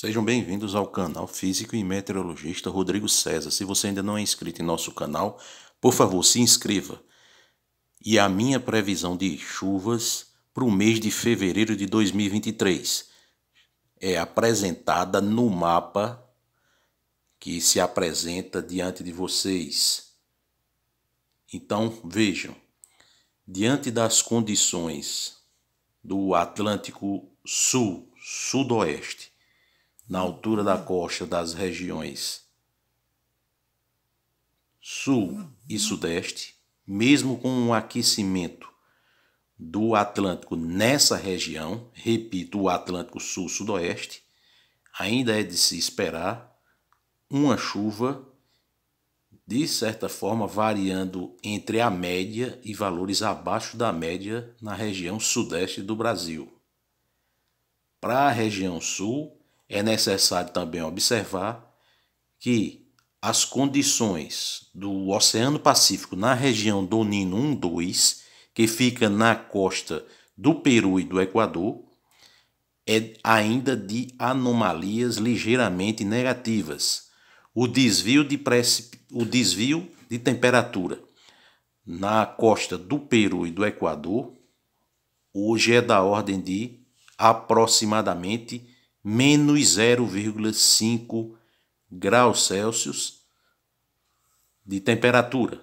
Sejam bem-vindos ao canal Físico e Meteorologista Rodrigo César. Se você ainda não é inscrito em nosso canal, por favor, se inscreva. E a minha previsão de chuvas para o mês de fevereiro de 2023 é apresentada no mapa que se apresenta diante de vocês. Então, vejam, diante das condições do Atlântico Sul, Sudoeste, na altura da costa das regiões Sul e Sudeste, mesmo com um aquecimento do Atlântico nessa região, repito, o Atlântico Sul-Sudoeste, ainda é de se esperar uma chuva, de certa forma, variando entre a média e valores abaixo da média na região Sudeste do Brasil. Para a região Sul, é necessário também observar que as condições do Oceano Pacífico na região do Nino 1-2, que fica na costa do Peru e do Equador, é ainda de anomalias ligeiramente negativas. O desvio de, precip... o desvio de temperatura na costa do Peru e do Equador hoje é da ordem de aproximadamente menos 0,5 graus Celsius de temperatura.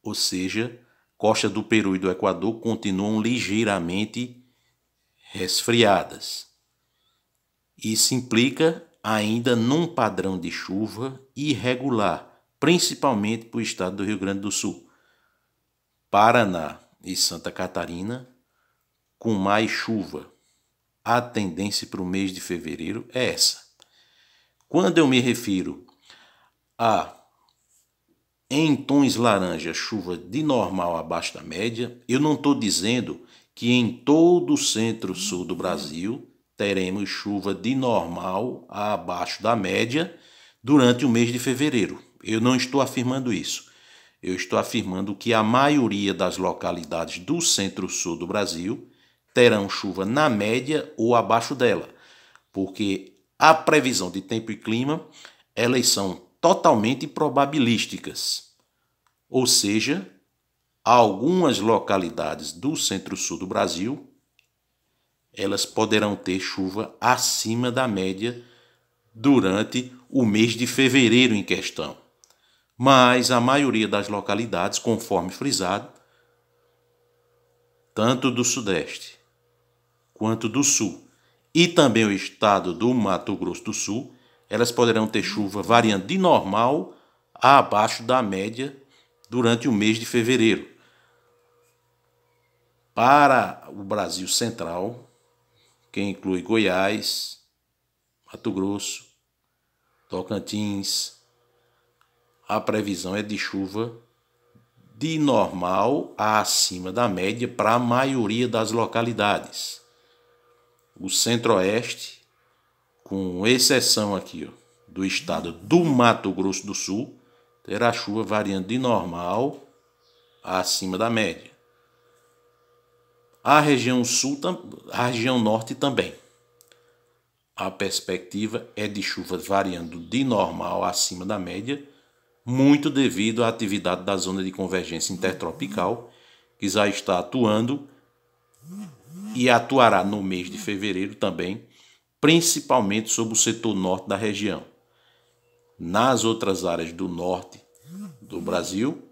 Ou seja, costa do Peru e do Equador continuam ligeiramente resfriadas. Isso implica ainda num padrão de chuva irregular, principalmente para o estado do Rio Grande do Sul, Paraná e Santa Catarina, com mais chuva a tendência para o mês de fevereiro é essa. Quando eu me refiro a em tons laranja, chuva de normal abaixo da média, eu não estou dizendo que em todo o centro-sul do Brasil teremos chuva de normal abaixo da média durante o mês de fevereiro. Eu não estou afirmando isso. Eu estou afirmando que a maioria das localidades do centro-sul do Brasil terão chuva na média ou abaixo dela, porque a previsão de tempo e clima elas são totalmente probabilísticas. Ou seja, algumas localidades do centro-sul do Brasil elas poderão ter chuva acima da média durante o mês de fevereiro em questão. Mas a maioria das localidades, conforme frisado, tanto do sudeste quanto do sul, e também o estado do Mato Grosso do Sul, elas poderão ter chuva variando de normal a abaixo da média durante o mês de fevereiro. Para o Brasil Central, que inclui Goiás, Mato Grosso, Tocantins, a previsão é de chuva de normal a acima da média para a maioria das localidades o centro-oeste, com exceção aqui ó, do estado do Mato Grosso do Sul, terá chuva variando de normal acima da média. A região sul, a região norte também. A perspectiva é de chuvas variando de normal acima da média, muito devido à atividade da zona de convergência intertropical, que já está atuando e atuará no mês de fevereiro também, principalmente sobre o setor norte da região. Nas outras áreas do norte do Brasil,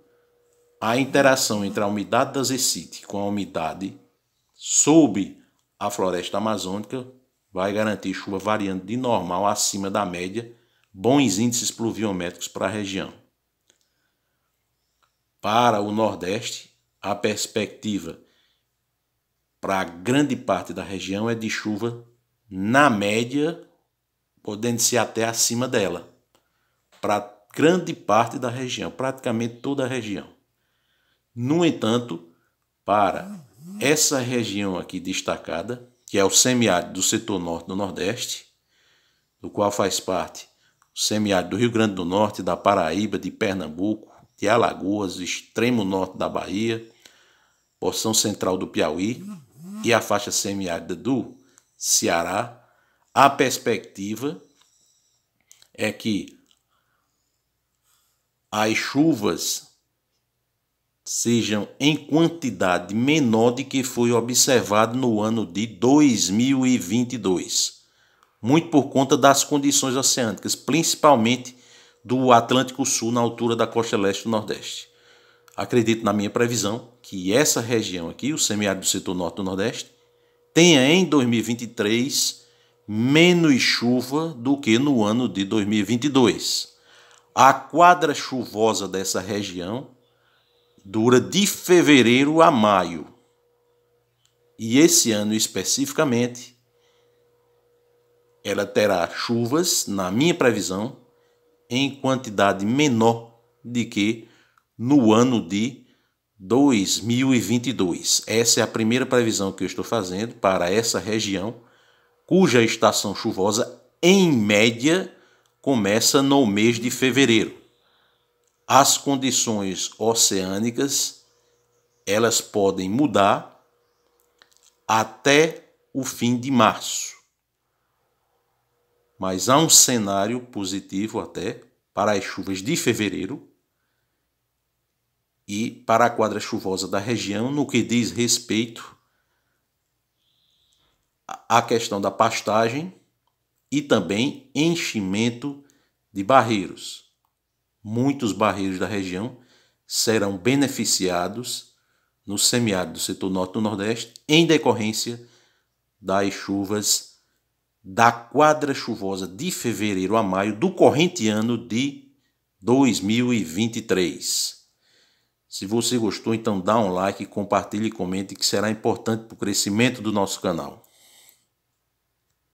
a interação entre a umidade das excite com a umidade sob a floresta amazônica vai garantir chuva variando de normal acima da média, bons índices pluviométricos para a região. Para o Nordeste, a perspectiva para grande parte da região é de chuva, na média, podendo ser até acima dela, para grande parte da região, praticamente toda a região. No entanto, para essa região aqui destacada, que é o semiárido do setor norte do Nordeste, do qual faz parte o semiárido do Rio Grande do Norte, da Paraíba, de Pernambuco, de Alagoas, extremo norte da Bahia, porção central do Piauí, e a faixa semiárida do Ceará, a perspectiva é que as chuvas sejam em quantidade menor do que foi observado no ano de 2022, muito por conta das condições oceânicas, principalmente do Atlântico Sul na altura da costa leste do Nordeste. Acredito na minha previsão que essa região aqui, o semiárido do setor norte do Nordeste, tenha em 2023 menos chuva do que no ano de 2022. A quadra chuvosa dessa região dura de fevereiro a maio. E esse ano especificamente, ela terá chuvas, na minha previsão, em quantidade menor de que no ano de 2022. Essa é a primeira previsão que eu estou fazendo para essa região, cuja estação chuvosa, em média, começa no mês de fevereiro. As condições oceânicas elas podem mudar até o fim de março. Mas há um cenário positivo até para as chuvas de fevereiro, e para a quadra chuvosa da região, no que diz respeito à questão da pastagem e também enchimento de barreiros. Muitos barreiros da região serão beneficiados no semiárido do setor norte do nordeste em decorrência das chuvas da quadra chuvosa de fevereiro a maio do corrente ano de 2023. Se você gostou, então dá um like, compartilhe e comente que será importante para o crescimento do nosso canal.